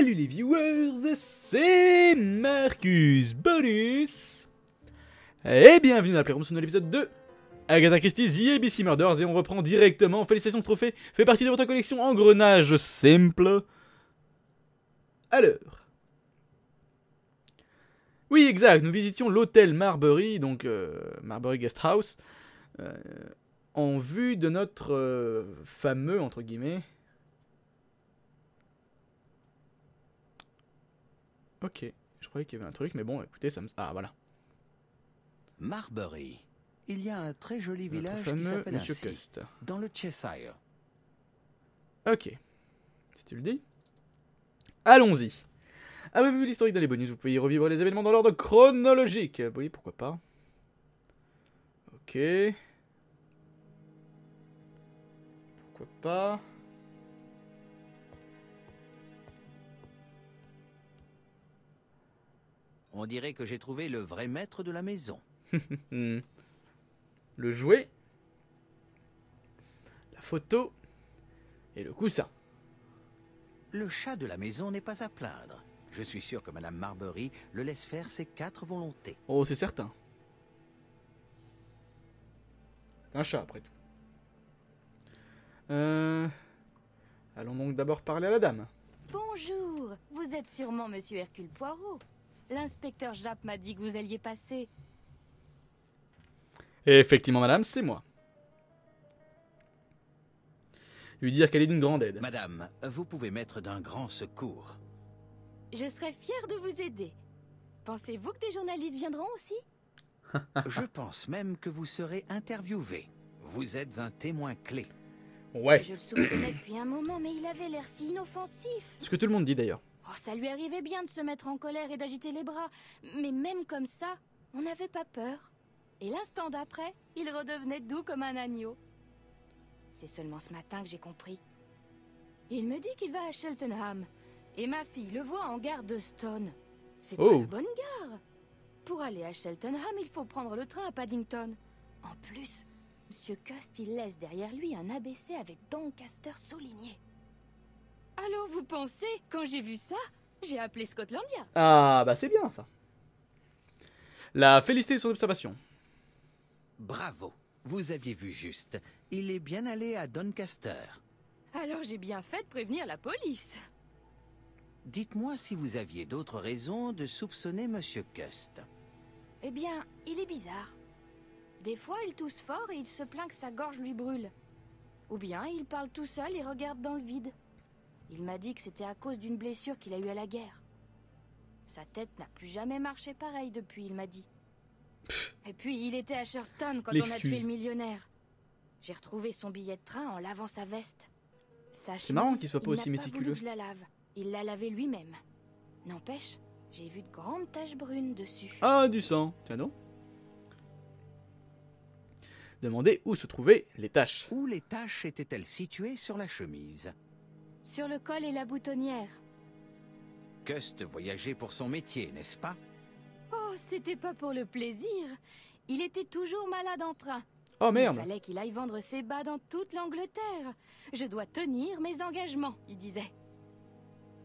Salut les viewers, c'est Marcus Bonus Et bienvenue dans la Playroom de l'épisode 2 Agatha Christie, The Murders et on reprend directement Félicitations Trophée fait partie de votre collection Engrenage Simple Alors Oui exact, nous visitions l'hôtel Marbury, donc euh, Marbury Guest House euh, en vue de notre euh, fameux, entre guillemets, Ok, je croyais qu'il y avait un truc, mais bon, écoutez, ça me... Ah, voilà. Marbury. Il y a un très joli village qui s'appelle Cust. dans le Cheshire. Ok, si tu le dis. Allons-y. Avez-vous vu l'historique dans les bonus Vous pouvez y revivre les événements dans l'ordre chronologique. Oui, pourquoi pas. Ok. Pourquoi pas On dirait que j'ai trouvé le vrai maître de la maison. le jouet, la photo et le coussin. Le chat de la maison n'est pas à plaindre. Je suis sûr que Madame Marbury le laisse faire ses quatre volontés. Oh, c'est certain. un chat, après tout. Euh, allons donc d'abord parler à la dame. Bonjour, vous êtes sûrement Monsieur Hercule Poirot. L'inspecteur Japp m'a dit que vous alliez passer. effectivement, madame, c'est moi. Lui dire qu'elle est d'une grande aide. Madame, vous pouvez m'être d'un grand secours. Je serais fière de vous aider. Pensez-vous que des journalistes viendront aussi Je pense même que vous serez interviewé. Vous êtes un témoin clé. Ouais. Je le soupçonnais depuis un moment, mais il avait l'air si inoffensif. Ce que tout le monde dit d'ailleurs. Oh, ça lui arrivait bien de se mettre en colère et d'agiter les bras, mais même comme ça, on n'avait pas peur. Et l'instant d'après, il redevenait doux comme un agneau. C'est seulement ce matin que j'ai compris. Il me dit qu'il va à Cheltenham, et ma fille le voit en gare de Stone. C'est pas une oh. bonne gare. Pour aller à Cheltenham, il faut prendre le train à Paddington. En plus, Monsieur Cust, il laisse derrière lui un ABC avec Doncaster souligné. Alors vous pensez Quand j'ai vu ça, j'ai appelé Scotlandia. Ah, bah c'est bien ça. La félicité de son observation. Bravo, vous aviez vu juste. Il est bien allé à Doncaster. Alors j'ai bien fait de prévenir la police. Dites-moi si vous aviez d'autres raisons de soupçonner Monsieur Cust. Eh bien, il est bizarre. Des fois, il tousse fort et il se plaint que sa gorge lui brûle. Ou bien, il parle tout seul et regarde dans le vide. Il m'a dit que c'était à cause d'une blessure qu'il a eue à la guerre. Sa tête n'a plus jamais marché pareil depuis, il m'a dit. Et puis, il était à Sherston quand on a tué le millionnaire. J'ai retrouvé son billet de train en lavant sa veste. C'est marrant qu'il soit pas aussi méticuleux. Pas je la lave. Il l'a lavé lui-même. N'empêche, j'ai vu de grandes taches brunes dessus. Ah, du sang. Tiens donc. Demandez où se trouvaient les taches. Où les taches étaient-elles situées sur la chemise sur le col et la boutonnière. Cust voyageait pour son métier, n'est-ce pas Oh, c'était pas pour le plaisir. Il était toujours malade en train. Oh merde Il fallait qu'il aille vendre ses bas dans toute l'Angleterre. Je dois tenir mes engagements, il disait.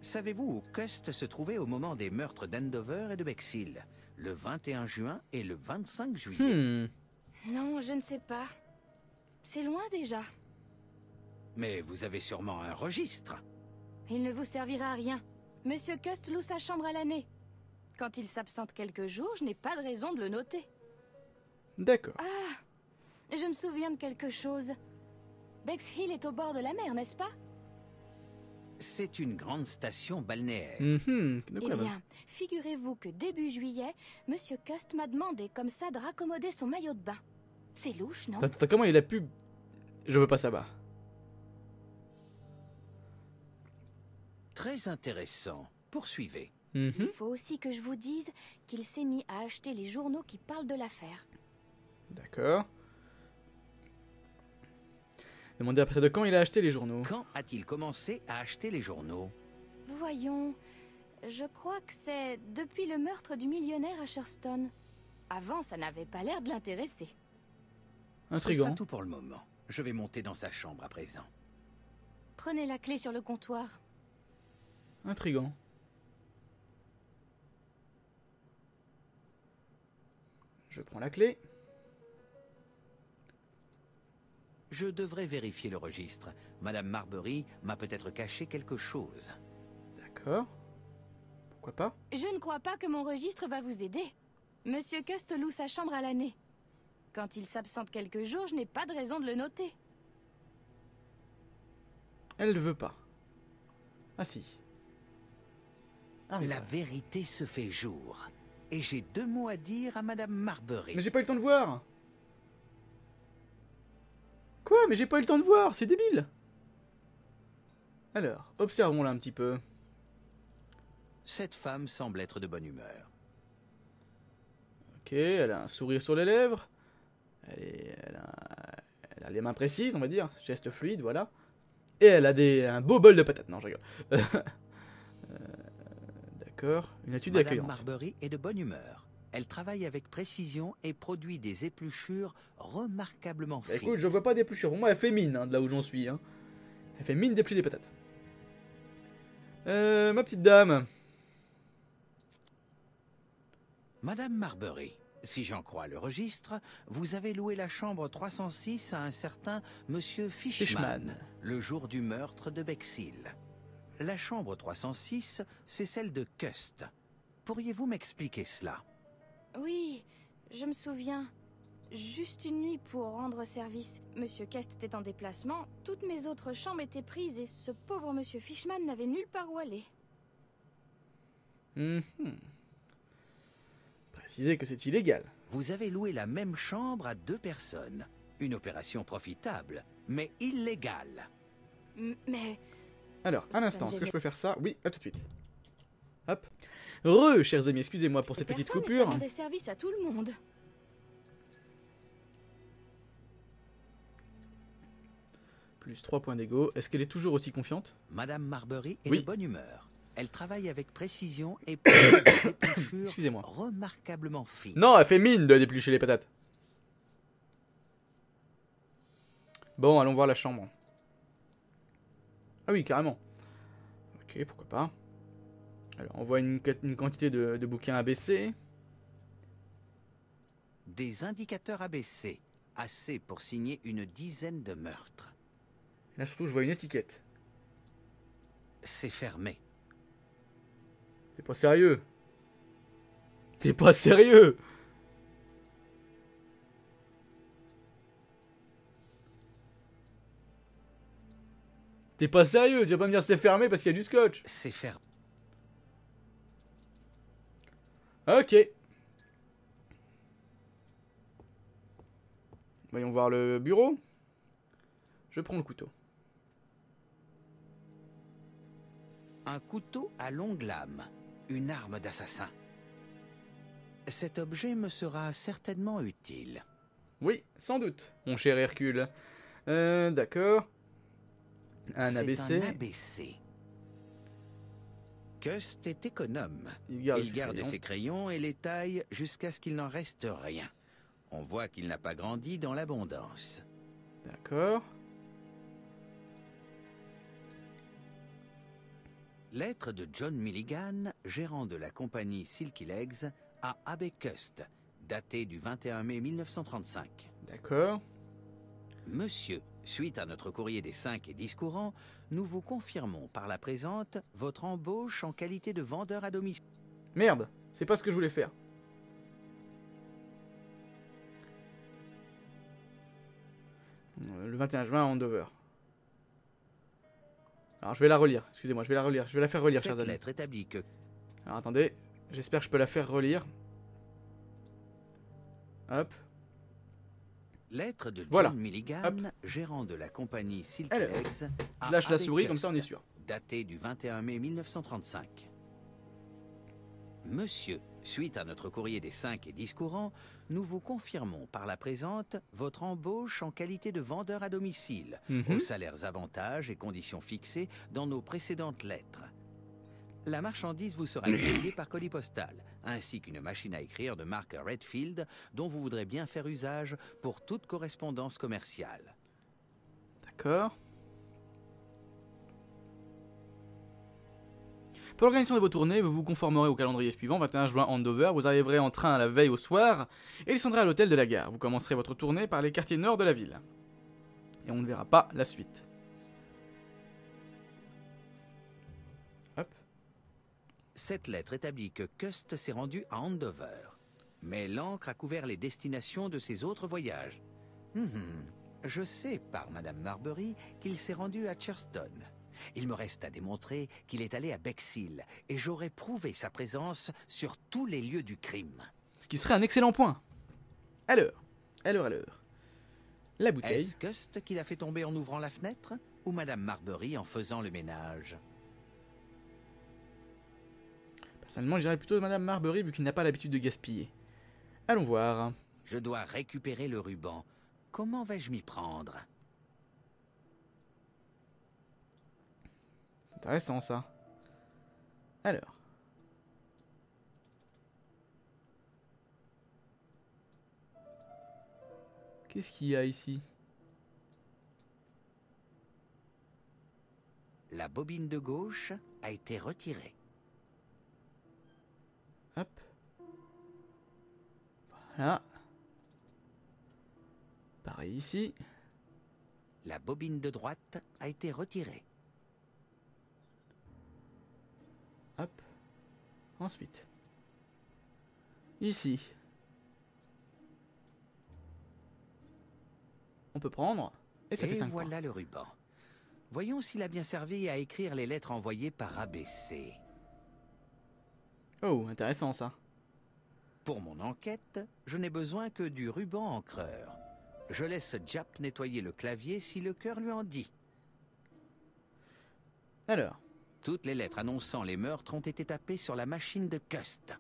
Savez-vous où Cust se trouvait au moment des meurtres d'Andover et de Bexhill Le 21 juin et le 25 juillet. Hmm. Non, je ne sais pas. C'est loin déjà. Mais vous avez sûrement un registre. Il ne vous servira à rien. Monsieur Cust loue sa chambre à l'année. Quand il s'absente quelques jours, je n'ai pas de raison de le noter. D'accord. Ah Je me souviens de quelque chose. Bex Hill est au bord de la mer, n'est-ce pas C'est une grande station balnéaire. Mm-hmm, eh bien, figurez-vous que début juillet, Monsieur Cust m'a demandé comme ça de raccommoder son maillot de bain. C'est louche, non Attends, comment il a pu... Je veux pas ça très intéressant. Poursuivez. Mhm. Il faut aussi que je vous dise qu'il s'est mis à acheter les journaux qui parlent de l'affaire. D'accord. Demandez après de quand il a acheté les journaux. Quand a-t-il commencé à acheter les journaux Voyons, je crois que c'est depuis le meurtre du millionnaire à Sherston. Avant, ça n'avait pas l'air de l'intéresser. Intriguant. C'est tout pour le moment. Je vais monter dans sa chambre à présent. Prenez la clé sur le comptoir. Intrigant. Je prends la clé. Je devrais vérifier le registre. Madame Marbury m'a peut-être caché quelque chose. D'accord. Pourquoi pas Je ne crois pas que mon registre va vous aider. Monsieur Cust loue sa chambre à l'année. Quand il s'absente quelques jours, je n'ai pas de raison de le noter. Elle ne veut pas. Ah si. Ah la vérité se fait jour. Et j'ai deux mots à dire à Madame Marbury. Mais j'ai pas eu le temps de voir Quoi Mais j'ai pas eu le temps de voir, c'est débile Alors, observons-la un petit peu. Cette femme semble être de bonne humeur. Ok, elle a un sourire sur les lèvres. Elle, a, les mains précises, on va dire. Geste fluide, voilà. Et elle a des, un beau bol de patates. Non, je rigole. Euh, une Madame Marbury est de bonne humeur. Elle travaille avec précision et produit des épluchures remarquablement bah, fines. écoute, je vois pas d'épluchures. Pour moi, elle fait mine, hein, de là où j'en suis. Hein. Elle fait mine d'éplucher des patates. Euh, ma petite dame. Madame Marbury, si j'en crois le registre, vous avez loué la chambre 306 à un certain Monsieur Fishman, le jour du meurtre de Bexil la chambre 306, c'est celle de Cust. Pourriez-vous m'expliquer cela Oui, je me souviens. Juste une nuit pour rendre service. Monsieur Kest était en déplacement, toutes mes autres chambres étaient prises et ce pauvre monsieur Fishman n'avait nulle part où aller. Hum, hum. Précisez que c'est illégal. Vous avez loué la même chambre à deux personnes. Une opération profitable, mais illégale. mais alors, un instant, est-ce que je peux faire ça Oui, à tout de suite. Hop. Re, chers amis, excusez-moi pour cette petite coupure. des services à tout le monde. Plus 3 points d'ego. Est-ce qu'elle est toujours aussi confiante Madame Marbury est oui. bonne humeur. Elle travaille avec précision et Excusez-moi. remarquablement fine. Non, elle fait mine de déplucher les patates. Bon, allons voir la chambre. Ah oui, carrément. Ok, pourquoi pas. Alors, on voit une, quantité de, de bouquins ABC. Des indicateurs abaissés. Assez pour signer une dizaine de meurtres. Là, surtout, je vois une étiquette. C'est fermé. T'es pas sérieux T'es pas sérieux T'es pas sérieux, tu vas pas me dire c'est fermé parce qu'il y a du scotch. C'est fermé. Ok. Voyons voir le bureau. Je prends le couteau. Un couteau à longue lame, une arme d'assassin. Cet objet me sera certainement utile. Oui, sans doute, mon cher Hercule. Euh, d'accord. Un ABC. Un ABC. Cust est économe. Il garde, ses crayons et les taille jusqu'à ce qu'il n'en reste rien. On voit qu'il n'a pas grandi dans l'abondance. D'accord. Lettre de John Milligan, gérant de la compagnie Silky Legs, à Abbé Cust, datée du 21 mai 1935. D'accord. Monsieur, Suite à notre courrier des 5 et 10 courants, nous vous confirmons par la présente votre embauche en qualité de vendeur à domicile. Merde, c'est pas ce que je voulais faire. Euh, le 21 juin à Andover. Alors je vais la relire, excusez-moi, je vais la relire, je vais la faire relire, Cette chers amis. que... Alors attendez, j'espère que je peux la faire relire. Hop. Lettre de John voilà. Milligan, gérant de la compagnie Siltex. lâche la souris, comme ça on est sûr. Daté du 21 mai 1935. Monsieur, suite à notre courrier des 5 et 10 courants, nous vous confirmons par la présente votre embauche en qualité de vendeur à domicile, mhm. aux salaires avantages et conditions fixées dans nos précédentes lettres. La marchandise vous sera expédiée par colis postal, ainsi qu'une machine à écrire de marque Redfield dont vous voudrez bien faire usage pour toute correspondance commerciale. D'accord. Pour l'organisation de vos tournées, vous vous conformerez au calendrier suivant, 21 juin Andover, vous arriverez en train la veille au soir et descendrez à l'hôtel de la gare. Vous commencerez votre tournée par les quartiers nord de la ville. Et on ne verra pas la suite. Cette lettre établit que Cust s'est rendu à Andover. Mais l'encre a couvert les destinations de ses autres voyages. Hmm, je sais par Madame Marbury qu'il s'est rendu à Cherston. Il me reste à démontrer qu'il est allé à Bexhill et j'aurai prouvé sa présence sur tous les lieux du crime. Ce qui serait un excellent point. Alors, alors, alors. La bouteille. Est-ce Cust qui l'a fait tomber en ouvrant la fenêtre ou Madame Marbury en faisant le ménage Personnellement, j'irai plutôt Madame Marbury vu qu'elle n'a pas l'habitude de gaspiller. Allons voir. Je dois récupérer le ruban. Comment vais-je m'y prendre Intéressant ça. Alors. Qu'est-ce qu'il y a ici La bobine de gauche a été retirée. Hop. Voilà. Pareil ici. La bobine de droite a été retirée. Hop. Ensuite. Ici. On peut prendre. Et ça et voilà le ruban. Voyons s'il a bien servi à écrire les lettres envoyées par ABC. Oh, intéressant ça. Pour mon enquête, je n'ai besoin que du ruban encreur. Je laisse Jap nettoyer le clavier si le cœur lui en dit. Alors Toutes les lettres annonçant les meurtres ont été tapées sur la machine de Cust.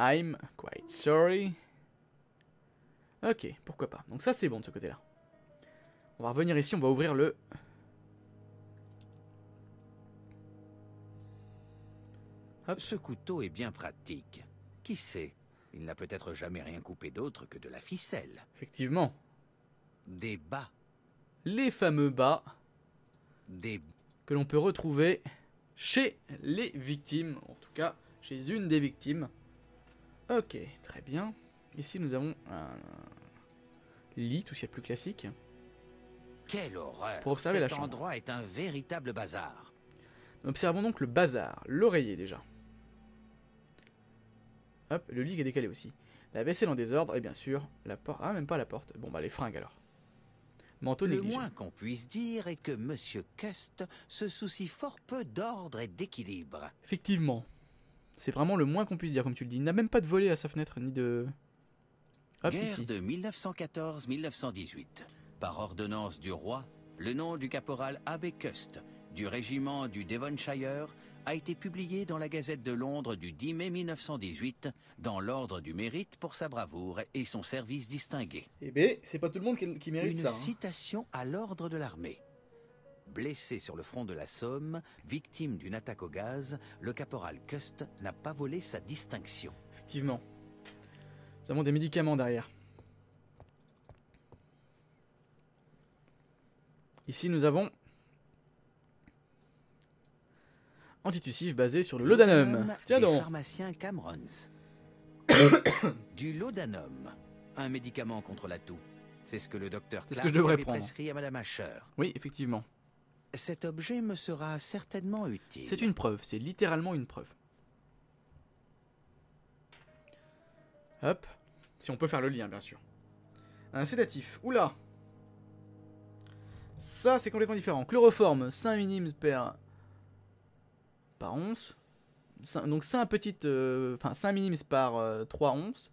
I'm quite sorry. Ok, pourquoi pas. Donc ça c'est bon de ce côté-là. On va revenir ici, on va ouvrir le Ce couteau est bien pratique. Qui sait Il n'a peut-être jamais rien coupé d'autre que de la ficelle. Effectivement. Des bas. Les fameux bas. Des que l'on peut retrouver chez les victimes, en tout cas chez une des victimes. Ok, très bien. Ici nous avons un lit, tout ce qui est plus classique. Quelle horreur Pour observer Cet la chambre. endroit est un véritable bazar. Observons donc le bazar, l'oreiller déjà. Hop, le lit est décalé aussi. La vaisselle en désordre, et bien sûr, la porte... Ah, même pas la porte. Bon, bah les fringues alors. Manteau Le moins qu'on puisse dire est que Monsieur Cust se soucie fort peu d'ordre et d'équilibre. Effectivement. C'est vraiment le moins qu'on puisse dire, comme tu le dis. Il n'a même pas de volet à sa fenêtre, ni de... Hop, Guerre de 1914-1918. Par ordonnance du roi, le nom du caporal Abbé Cust du régiment du Devonshire a été publié dans la Gazette de Londres du 10 mai 1918 dans l'ordre du mérite pour sa bravoure et son service distingué. Eh bien, c'est pas tout le monde qui, mérite ça. Une hein. citation à l'ordre de l'armée. Blessé sur le front de la Somme, victime d'une attaque au gaz, le caporal Cust n'a pas volé sa distinction. Effectivement. Nous avons des médicaments derrière. Ici, nous avons antitussif basé sur le laudanum. Tiens donc. Pharmacien Camerons. du laudanum, un médicament contre la toux. C'est ce que le docteur C'est ce que je devrais prendre. prescrit à Madame Asher. Oui, effectivement. Cet objet me sera certainement utile. C'est une preuve, c'est littéralement une preuve. Hop, si on peut faire le lien, bien sûr. Un sédatif, oula Ça, c'est complètement différent. Chloroforme, 5 minimes per par once. donc ça petites, petit euh, enfin 5 minimes par 3 euh, onces.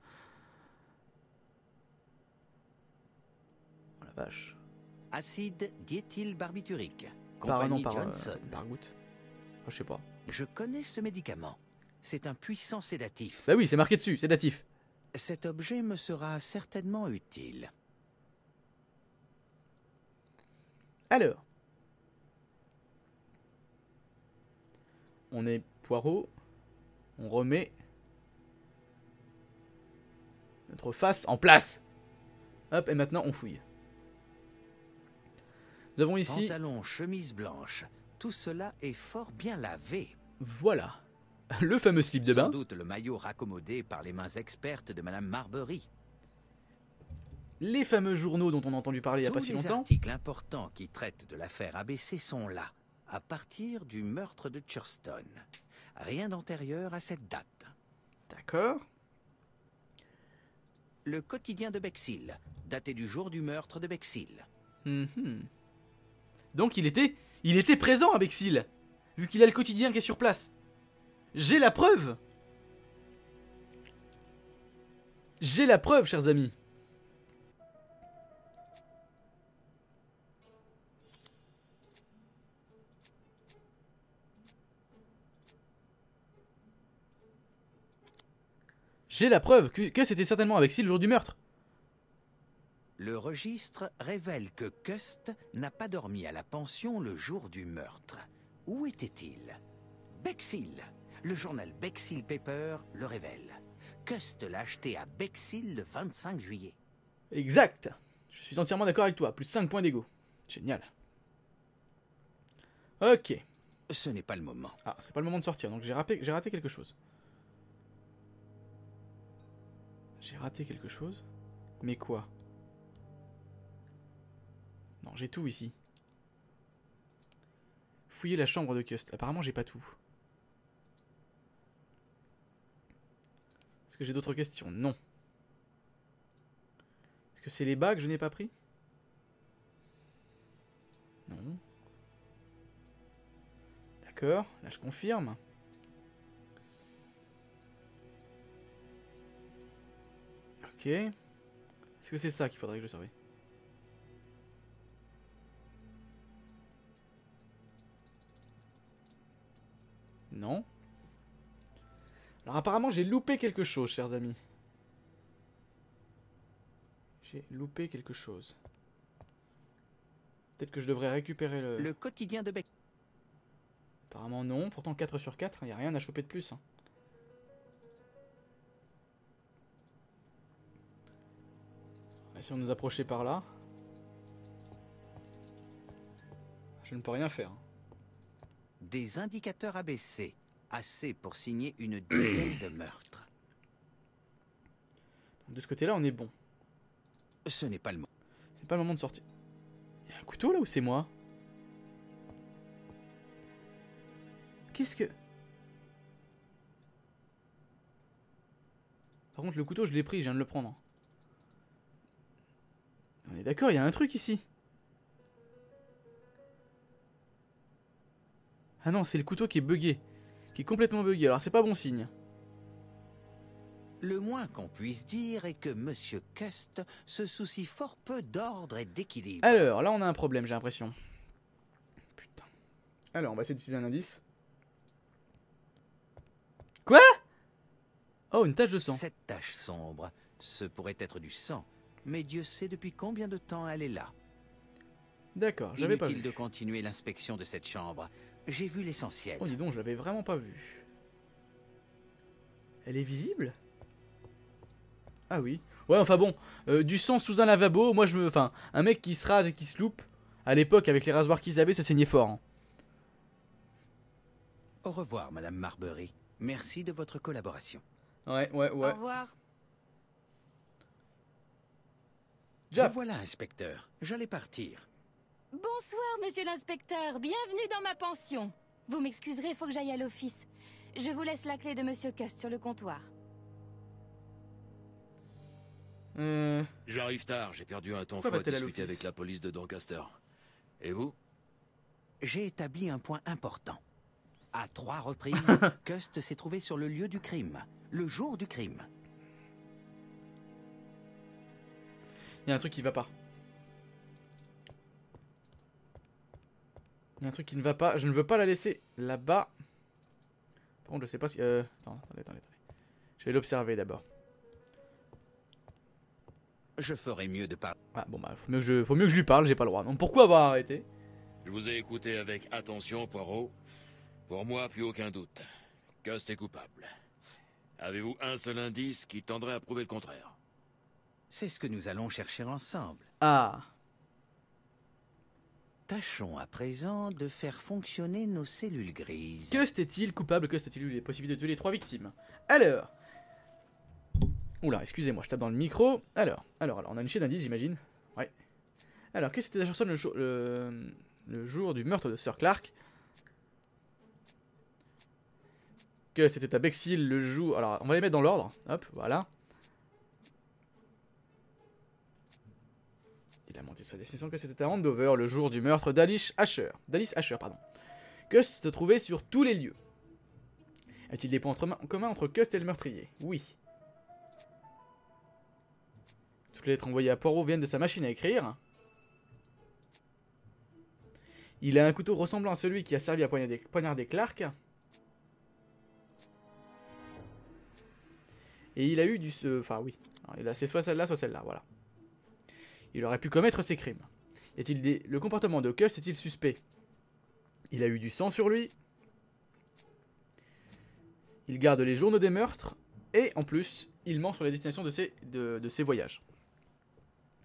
Oh la vache. Acide diéthylbarbiturique. Par, par, euh, Johnson. par goutte. Ah, je sais pas. Je connais ce médicament. C'est un puissant sédatif. Bah oui, c'est marqué dessus, sédatif. Cet objet me sera certainement utile. Alors. on est poireau. On remet notre face en place. Hop, et maintenant on fouille. Nous avons ici... Pantalon, chemise blanche, tout cela est fort bien lavé. Voilà. Le fameux slip de bain. Sans doute le maillot raccommodé par les mains expertes de Madame Marbury. Les fameux journaux dont on a entendu parler à il n'y a pas si longtemps. Les articles importants qui traitent de l'affaire ABC sont là à partir du meurtre de Churston. Rien d'antérieur à cette date. D'accord. Le quotidien de Bexil, daté du jour du meurtre de Bexil. Mhm. Donc il était, il était présent à Bexil, vu qu'il a le quotidien qui est sur place. J'ai la preuve J'ai la preuve, chers amis. J'ai la preuve que, que c'était certainement avec Si le jour du meurtre. Le registre révèle que Cust n'a pas dormi à la pension le jour du meurtre. Où était-il Bexil Le journal Bexil Paper le révèle. Cust l'a acheté à Bexil le 25 juillet. Exact Je suis entièrement d'accord avec toi, plus 5 points d'ego. Génial. Ok. Ce n'est pas le moment. Ah, c'est pas le moment de sortir, donc j'ai raté quelque chose. J'ai raté quelque chose Mais quoi Non, j'ai tout ici. Fouiller la chambre de Kust. Apparemment, j'ai pas tout. Est-ce que j'ai d'autres questions Non. Est-ce que c'est les bas que je n'ai pas pris Non. D'accord, là je confirme. Ok. Est-ce que c'est ça qu'il faudrait que je surveille Non. Alors apparemment j'ai loupé quelque chose, chers amis. J'ai loupé quelque chose. Peut-être que je devrais récupérer le... Le quotidien de Beck. Apparemment non, pourtant 4 sur 4, il n'y a rien à choper de plus. Hein. Si on nous approchait par là... Je ne peux rien faire. Des indicateurs abaissés. Assez pour signer une dizaine de meurtres. de ce côté-là, on est bon. Ce n'est pas le moment. C'est pas le moment de sortir. Il y a un couteau là ou c'est moi Qu'est-ce que... Par contre, le couteau, je l'ai pris, je viens de le prendre. On est d'accord, il y a un truc ici. Ah non, c'est le couteau qui est buggé. Qui est complètement buggé, alors c'est pas bon signe. Le moins qu'on puisse dire est que Monsieur Cust se soucie fort peu d'ordre et d'équilibre. Alors, là on a un problème, j'ai l'impression. Putain. Alors, on va essayer d'utiliser un indice. Quoi Oh, une tache de sang. Cette tache sombre, ce pourrait être du sang, mais Dieu sait depuis combien de temps elle est là. D'accord, j'avais pas vu. Inutile de continuer l'inspection de cette chambre. J'ai vu l'essentiel. Oh dis donc, je l'avais vraiment pas vu. Elle est visible Ah oui. Ouais, enfin bon, euh, du sang sous un lavabo, moi je me... Enfin, un mec qui se rase et qui se loupe, à l'époque avec les rasoirs qu'ils avaient, ça saignait fort. Hein. Au revoir, Madame Marbury. Merci de votre collaboration. Ouais, ouais, ouais. Au revoir. voilà, inspecteur. J'allais partir. Bonsoir, monsieur l'inspecteur. Bienvenue dans ma pension. Vous m'excuserez, faut que j'aille à l'office. Je vous laisse la clé de monsieur Cust sur le comptoir. Euh. J'arrive tard, j'ai perdu un temps fou à discuter avec la police de Doncaster. Et vous J'ai établi un point important. À trois reprises, Cust s'est trouvé sur le lieu du crime, le jour du crime. Il y a un truc qui va pas. Il y a un truc qui ne va pas. Je ne veux pas la laisser là-bas. Par je sais pas si... Euh... Attends, attendez, attendez. Je vais l'observer d'abord. Je ferai mieux de parler. Ah, bon, bah, mieux que je, faut mieux que je lui parle, j'ai pas le droit. Donc pourquoi avoir arrêté Je vous ai écouté avec attention, Poirot. Pour moi, plus aucun doute. Cost est coupable. Avez-vous un seul indice qui tendrait à prouver le contraire c'est ce que nous allons chercher ensemble. Ah. Tâchons à présent de faire fonctionner nos cellules grises. Que cétait il coupable Que cétait il les est possible de tuer les trois victimes. Alors. Oula, excusez-moi, je tape dans le micro. Alors, alors, alors, on a une chaîne d'indices, j'imagine. Ouais. Alors, que c'était la le le, le jour du meurtre de Sir Clark Que c'était à Bexil le jour. Alors, on va les mettre dans l'ordre. Hop, voilà. a monté sa décision que c'était à Andover le jour du meurtre d'Alice Asher, d'Alice Asher pardon, que se trouvait sur tous les lieux. Est-il des points en commun entre Cust et le meurtrier Oui. Toutes les lettres envoyées à Poirot viennent de sa machine à écrire. Il a un couteau ressemblant à celui qui a servi à poignarder, des Clark. Et il a eu du... Enfin oui, c'est soit celle-là, soit celle-là, voilà il aurait pu commettre ces crimes. est il Le comportement de Cust est-il suspect Il a eu du sang sur lui. Il garde les journaux des meurtres. Et en plus, il ment sur la destination de ses, de, ses voyages.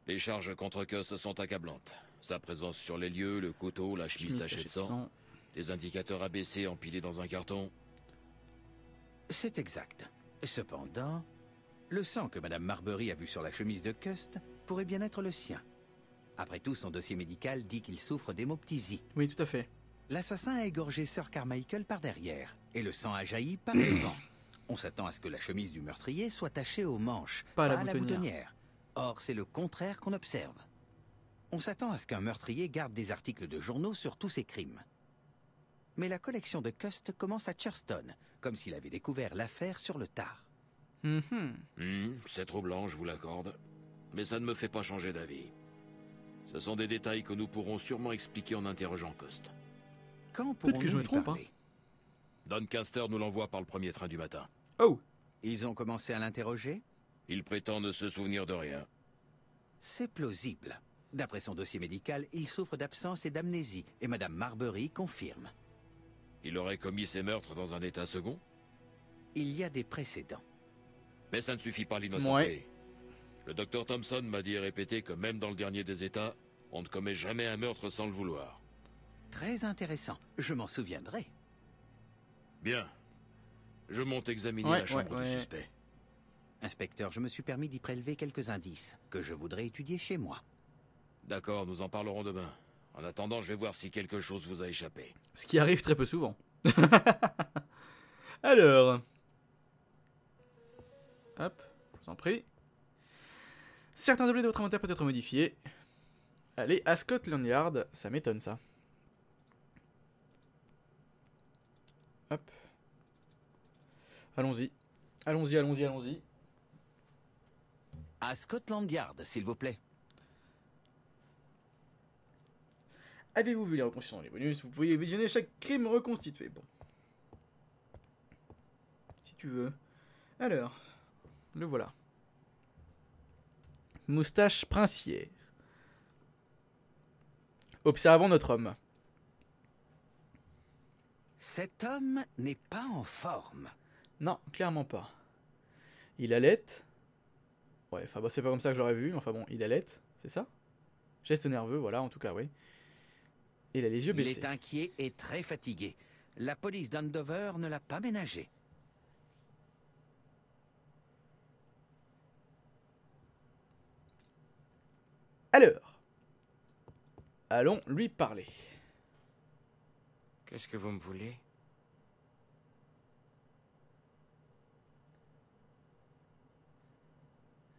Les charges contre Cust sont accablantes. Sa présence sur les lieux, le couteau, la chemise, tachée de sang, des indicateurs abaissés empilés dans un carton. C'est exact. Cependant, le sang que Madame Marbury a vu sur la chemise de Cust pourrait bien être le sien. Après tout, son dossier médical dit qu'il souffre d'hémoptysie. Oui, tout à fait. L'assassin a égorgé Sir Carmichael par derrière, et le sang a jailli par devant. On s'attend à ce que la chemise du meurtrier soit tachée aux manches, pas, à la, boutonnière. Or, c'est le contraire qu'on observe. On s'attend à ce qu'un meurtrier garde des articles de journaux sur tous ses crimes. Mais la collection de Cust commence à Churston, comme s'il avait découvert l'affaire sur le tard. Hum, hum. Hmm, c'est trop blanc, je vous l'accorde mais ça ne me fait pas changer d'avis. Ce sont des détails que nous pourrons sûrement expliquer en interrogeant Coste. Quand Peut-être que je me trompe, Doncaster nous l'envoie par le premier train du matin. Oh Ils ont commencé à l'interroger Il prétend ne se souvenir de rien. C'est plausible. D'après son dossier médical, il souffre d'absence et d'amnésie, et Madame Marbury confirme. Il aurait commis ces meurtres dans un état second Il y a des précédents. Mais ça ne suffit pas l'innocenter. Le docteur Thompson m'a dit et répété que même dans le dernier des États, on ne commet jamais un meurtre sans le vouloir. Très intéressant. Je m'en souviendrai. Bien. Je monte examiner la chambre du suspect. Inspecteur, je me suis permis d'y prélever quelques indices que je voudrais étudier chez moi. D'accord, nous en parlerons demain. En attendant, je vais voir si quelque chose vous a échappé. Ce qui arrive très peu souvent. Alors. Hop, je vous en prie. Certains objets de votre inventaire peuvent être modifiés. Allez, à Scotland Yard, ça m'étonne ça. Hop. Allons-y. Allons-y, allons-y, allons-y. À Scotland Yard, s'il vous plaît. Avez-vous vu les reconstitutions bonus Vous pouvez visionner chaque crime reconstitué. Bon. Si tu veux. Alors, le voilà moustache princière. Observons notre homme. Cet homme n'est pas en forme. Non, clairement pas. Il allait. Ouais, enfin, c'est pas comme ça que j'aurais vu, mais enfin bon, il allait, c'est ça Geste nerveux, voilà, en tout cas, oui. Il a les yeux baissés. Il est inquiet et très fatigué. La police d'Andover ne l'a pas ménagé. Alors, allons lui parler. Qu'est-ce que vous me voulez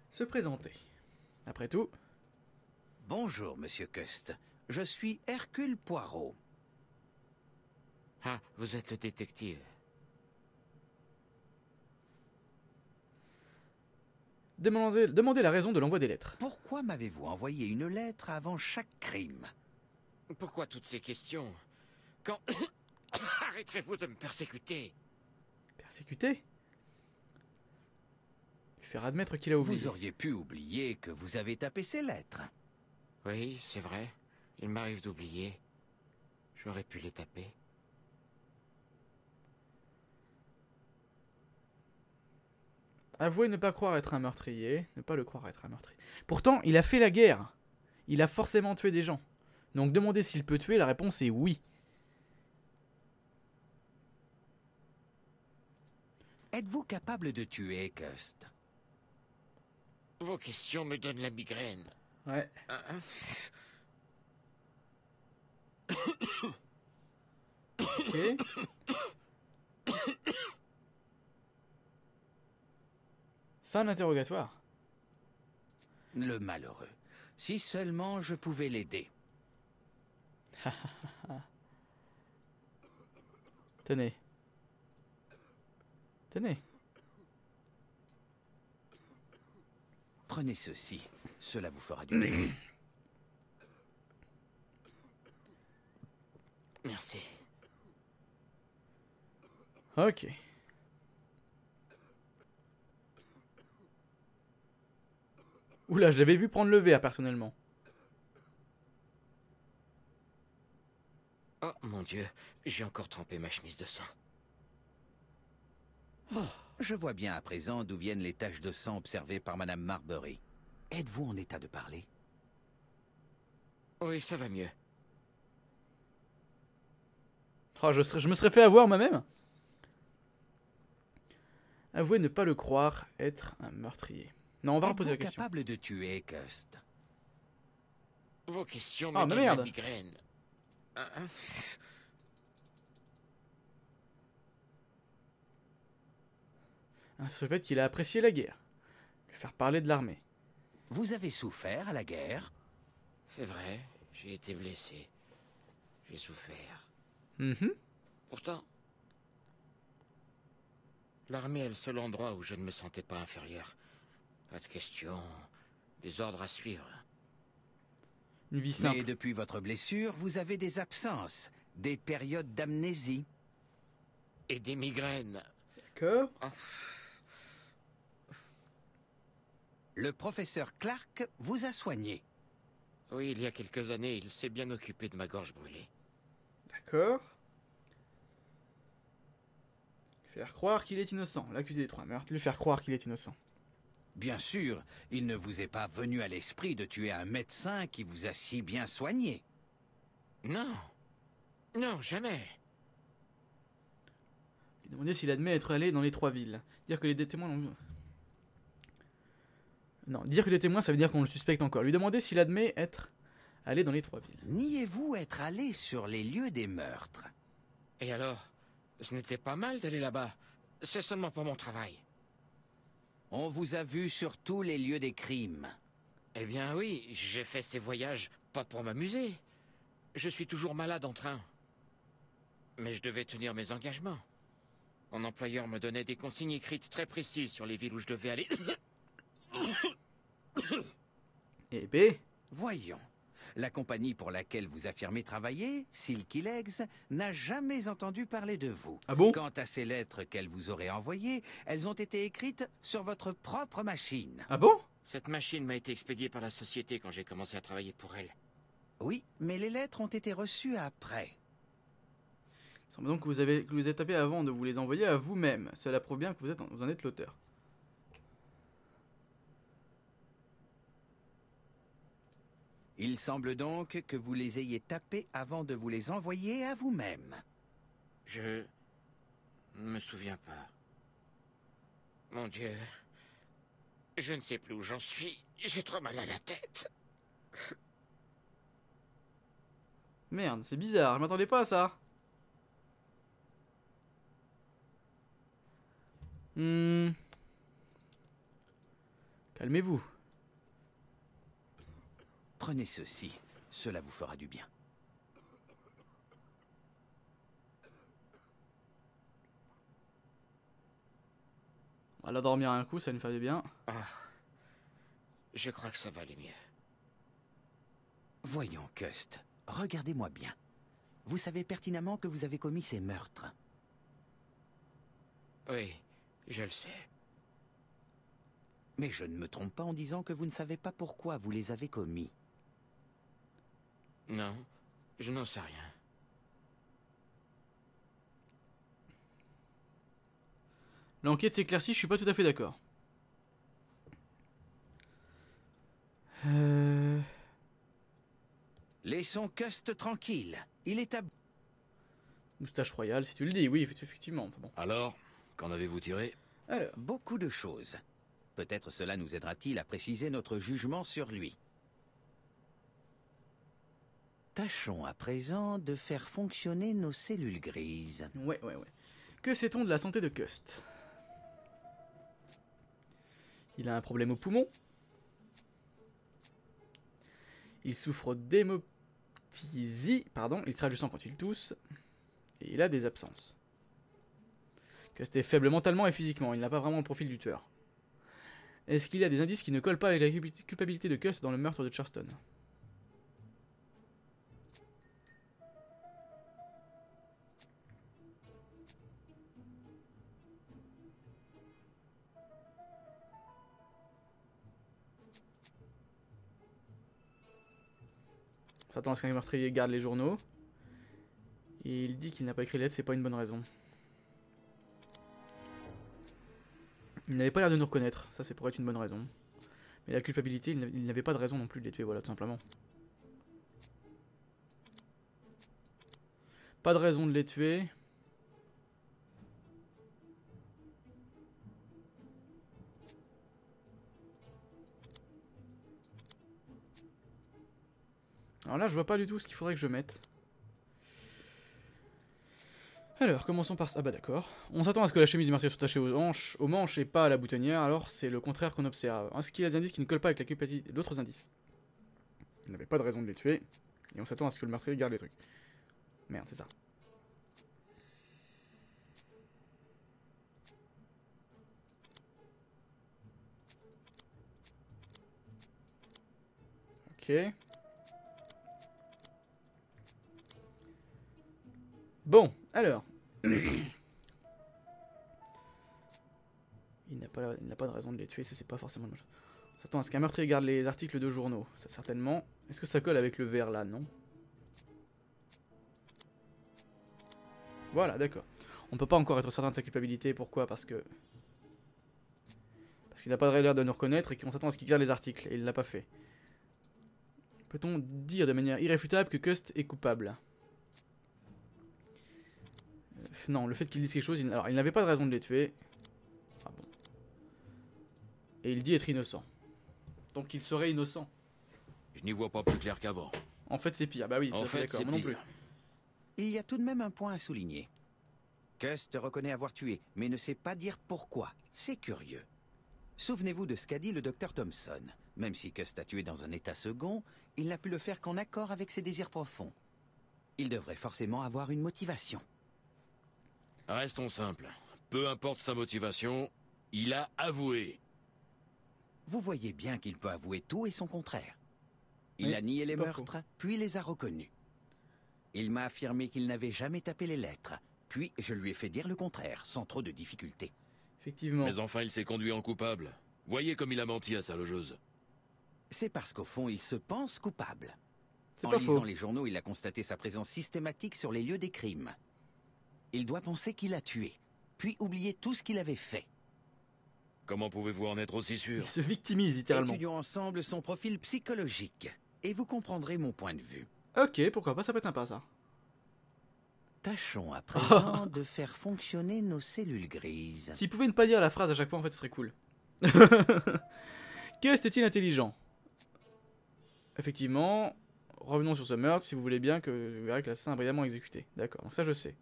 Se présenter. Après tout. Bonjour, monsieur Cust. Je suis Hercule Poirot. Ah, vous êtes le détective. demandez, la raison de l'envoi des lettres. Pourquoi m'avez-vous envoyé une lettre avant chaque crime Pourquoi toutes ces questions Quand... Arrêterez-vous de me persécuter Persécuter faire admettre qu'il a oublié. Vous auriez pu oublier que vous avez tapé ces lettres. Oui, c'est vrai. Il m'arrive d'oublier. J'aurais pu les taper. Avouez ne pas croire être un meurtrier, ne pas le croire être un meurtrier. Pourtant, il a fait la guerre. Il a forcément tué des gens. Donc demandez s'il peut tuer, la réponse est oui. Êtes-vous capable de tuer, Gust? Vos questions me donnent la migraine. Ouais. Ah. ok. Fin d'interrogatoire. Le malheureux. Si seulement je pouvais l'aider. Tenez. Tenez. Prenez ceci. Cela vous fera du bien. Merci. Ok. Oula, je l'avais vu prendre le verre personnellement. Oh mon dieu, j'ai encore trempé ma chemise de sang. Oh, je vois bien à présent d'où viennent les taches de sang observées par Madame Marbury. Êtes-vous en état de parler Oui, ça va mieux. Oh, je me serais fait avoir moi-même Avouez ne pas le croire être un meurtrier. Non, on va la question. capable de tuer Vos questions ah, me merde. migraine. Un qu'il a apprécié la guerre. Lui faire parler de l'armée. Vous avez souffert à la guerre C'est vrai, j'ai été blessé. J'ai souffert. Mm-hmm. Pourtant, l'armée est le seul endroit où je ne me sentais pas inférieur. Pas de question. Des ordres à suivre. Une vie simple. depuis votre blessure, vous avez des absences, des périodes d'amnésie. Et des migraines. Que ah. Le professeur Clark vous a soigné. Oui, il y a quelques années, il s'est bien occupé de ma gorge brûlée. D'accord. Faire croire qu'il est innocent. L'accusé des trois meurtres, lui faire croire qu'il est innocent. Bien sûr, il ne vous est pas venu à l'esprit de tuer un médecin qui vous a si bien soigné. Non. Non, jamais. Lui demander s'il admet être allé dans les trois villes. Dire que les témoins Non, dire que les témoins, ça veut dire qu'on le suspecte encore. Lui demander s'il admet être allé dans les trois villes. Niez-vous être allé sur les lieux des meurtres Et alors Ce n'était pas mal d'aller là-bas. C'est seulement pour mon travail. On vous a vu sur tous les lieux des crimes. Eh bien oui, j'ai fait ces voyages pas pour m'amuser. Je suis toujours malade en train. Mais je devais tenir mes engagements. Mon employeur me donnait des consignes écrites très précises sur les villes où je devais aller. eh bien, Voyons. La compagnie pour laquelle vous affirmez travailler, Silky Legs, n'a jamais entendu parler de vous. Ah bon Quant à ces lettres qu'elle vous aurait envoyées, elles ont été écrites sur votre propre machine. Ah bon Cette machine m'a été expédiée par la société quand j'ai commencé à travailler pour elle. Oui, mais les lettres ont été reçues après. Il semble donc que vous, avez, vous êtes tapé avant de vous les envoyer à vous-même. Cela prouve bien que vous, êtes, vous en êtes l'auteur. Il semble donc que vous les ayez tapés avant de vous les envoyer à vous-même. Je... me souviens pas. Mon Dieu. Je ne sais plus où j'en suis. J'ai trop mal à la tête. Merde, c'est bizarre. Je m'attendais pas à ça. Hmm. Calmez-vous. Prenez ceci, cela vous fera du bien. Voilà, dormir un coup, ça nous fait du bien. Ah, je crois que ça va aller mieux. Voyons, Cust, regardez-moi bien. Vous savez pertinemment que vous avez commis ces meurtres. Oui, je le sais. Mais je ne me trompe pas en disant que vous ne savez pas pourquoi vous les avez commis. Non, je n'en sais rien. L'enquête s'éclaircit, je suis pas tout à fait d'accord. Euh... Laissons Cust tranquille. Il est à... Moustache royale, si tu le dis, oui, effectivement. Alors, qu'en avez-vous tiré Alors. Beaucoup de choses. Peut-être cela nous aidera-t-il à préciser notre jugement sur lui. Tâchons à présent de faire fonctionner nos cellules grises. Ouais, ouais, ouais. Que sait-on de la santé de Cust Il a un problème au poumon. Il souffre d'hémoptysie. Pardon, il crache du sang quand il tousse. Et il a des absences. Cust est faible mentalement et physiquement. Il n'a pas vraiment le profil du tueur. Est-ce qu'il y a des indices qui ne collent pas avec la culpabilité de Cust dans le meurtre de Charleston Attends, le qu'un meurtrier garde les journaux. Et il dit qu'il n'a pas écrit lettres, c'est pas une bonne raison. Il n'avait pas l'air de nous reconnaître, ça c'est pour être une bonne raison. Mais la culpabilité, il n'avait pas de raison non plus de les tuer, voilà, tout simplement. Pas de raison de les tuer, Alors là, je vois pas du tout ce qu'il faudrait que je mette. Alors, commençons par ça. Ah bah d'accord. On s'attend à ce que la chemise du martyr soit tachée aux, hanches, aux manches et pas à la boutonnière, alors c'est le contraire qu'on observe. Est-ce qu'il y a des indices qui ne collent pas avec la d'autres indices Il n'avait pas de raison de les tuer, et on s'attend à ce que le meurtrier garde les trucs. Merde, c'est ça. Ok. Bon, alors. Il n'a pas, pas de raison de les tuer, ça c'est pas forcément... On s'attend à ce qu'un meurtrier garde les articles de journaux, ça certainement. Est-ce que ça colle avec le verre là, non Voilà, d'accord. On peut pas encore être certain de sa culpabilité, pourquoi Parce que... Parce qu'il n'a pas l'air de nous reconnaître et qu'on s'attend à ce qu'il garde les articles, et il l'a pas fait. Peut-on dire de manière irréfutable que Cust est coupable non, le fait qu'il dise quelque chose, il... n'avait pas de raison de les tuer. Ah bon. Et il dit être innocent. Donc il serait innocent. Je n'y vois pas plus clair qu'avant. En fait, c'est pire. Bah oui, fait, d'accord, moi non plus. Il y a tout de même un point à souligner. Cust reconnaît avoir tué, mais ne sait pas dire pourquoi. C'est curieux. Souvenez-vous de ce qu'a dit le docteur Thompson. Même si Cust a tué dans un état second, il n'a pu le faire qu'en accord avec ses désirs profonds. Il devrait forcément avoir une motivation. Restons simples. Peu importe sa motivation, il a avoué. Vous voyez bien qu'il peut avouer tout et son contraire. Il a nié les meurtres, puis les a reconnus. Il m'a affirmé qu'il n'avait jamais tapé les lettres, puis je lui ai fait dire le contraire, sans trop de difficultés. Effectivement. Mais enfin, il s'est conduit en coupable. Voyez comme il a menti à sa logeuse. C'est parce qu'au fond, il se pense coupable. En lisant les journaux, il a constaté sa présence systématique sur les lieux des crimes. Il doit penser qu'il a tué, puis oublier tout ce qu'il avait fait. Comment pouvez-vous en être aussi sûr Il se victimise littéralement. Étudions ensemble son profil psychologique, et vous comprendrez mon point de vue. Ok, pourquoi pas, ça peut être sympa ça. Tâchons à présent de faire fonctionner nos cellules grises. S'il pouvait ne pas dire la phrase à chaque fois, en fait, ce serait cool. quest que c'était-il intelligent Effectivement, revenons sur ce meurtre si vous voulez bien que vous verrez que l'assassin a brillamment exécuté. D'accord, ça je sais.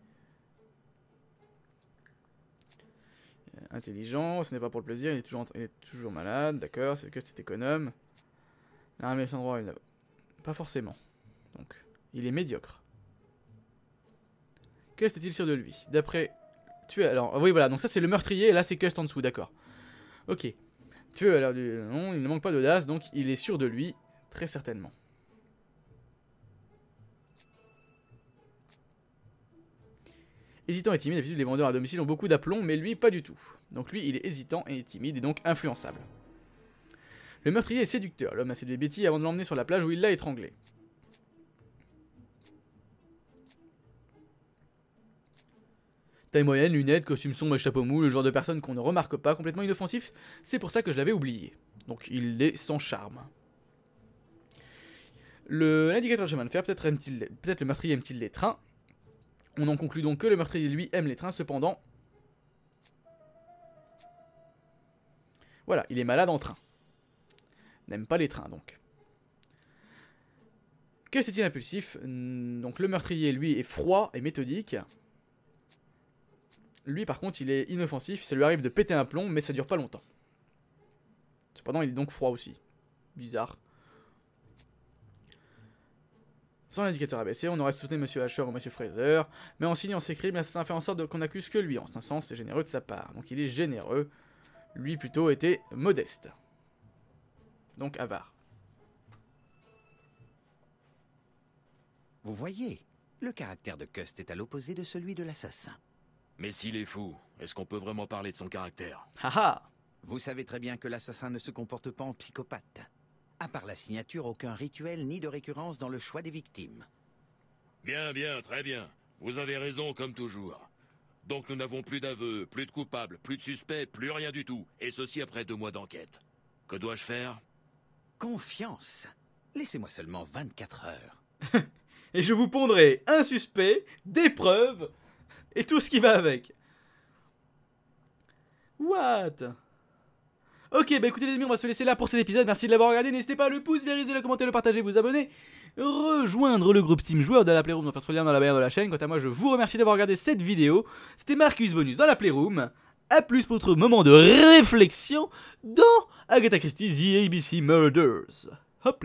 intelligent, ce n'est pas pour le plaisir, il est toujours, malade, d'accord, c'est que c'est économe. L'armée droit, il n'a pas forcément. Donc, il est médiocre. Que est-il sûr de lui D'après... Tu alors... Oui, voilà, donc ça c'est le meurtrier, là c'est Cust en dessous, d'accord. Ok. Tu es alors du... Non, il ne manque pas d'audace, donc il est sûr de lui, très certainement. Hésitant et timide, d'habitude les vendeurs à domicile ont beaucoup d'aplomb, mais lui pas du tout. Donc lui il est hésitant et timide et donc influençable. Le meurtrier est séducteur, l'homme a séduit Betty avant de l'emmener sur la plage où il l'a étranglé. Taille moyenne, lunettes, costume sombre et chapeau mou, le genre de personne qu'on ne remarque pas, complètement inoffensif, c'est pour ça que je l'avais oublié. Donc il est sans charme. L'indicateur de chemin de fer, peut-être le meurtrier aime-t-il les trains, on en conclut donc que le meurtrier, lui, aime les trains, cependant... Voilà, il est malade en train. N'aime pas les trains, donc. Que cest il impulsif Donc le meurtrier, lui, est froid et méthodique. Lui, par contre, il est inoffensif, ça lui arrive de péter un plomb, mais ça dure pas longtemps. Cependant, il est donc froid aussi. Bizarre. Sans l'indicateur abaissé, on aurait soutenu M. Asher ou M. Fraser, mais en signant ces crimes, l'assassin fait en sorte qu'on accuse que lui. En ce sens, c'est généreux de sa part. Donc il est généreux. Lui, plutôt, était modeste. Donc avare. Vous voyez, le caractère de Cust est à l'opposé de celui de l'assassin. Mais s'il est fou, est-ce qu'on peut vraiment parler de son caractère Haha ah Vous savez très bien que l'assassin ne se comporte pas en psychopathe. À part la signature, aucun rituel ni de récurrence dans le choix des victimes. Bien, bien, très bien. Vous avez raison comme toujours. Donc nous n'avons plus d'aveux, plus de coupables, plus de suspects, plus rien du tout. Et ceci après deux mois d'enquête. Que dois-je faire Confiance. Laissez-moi seulement 24 heures. et je vous pondrai un suspect, des preuves, et tout ce qui va avec. What Ok, bah écoutez les amis, on va se laisser là pour cet épisode. Merci de l'avoir regardé. N'hésitez pas à le pouce, vérifier, le commenter, le partager, vous abonner. Rejoindre le groupe Steam Joueur de la Playroom, dans le lien dans la barre de la chaîne. Quant à moi, je vous remercie d'avoir regardé cette vidéo. C'était Marcus Bonus dans la Playroom. à plus pour votre moment de réflexion dans Agatha Christie's The ABC Murders. Hop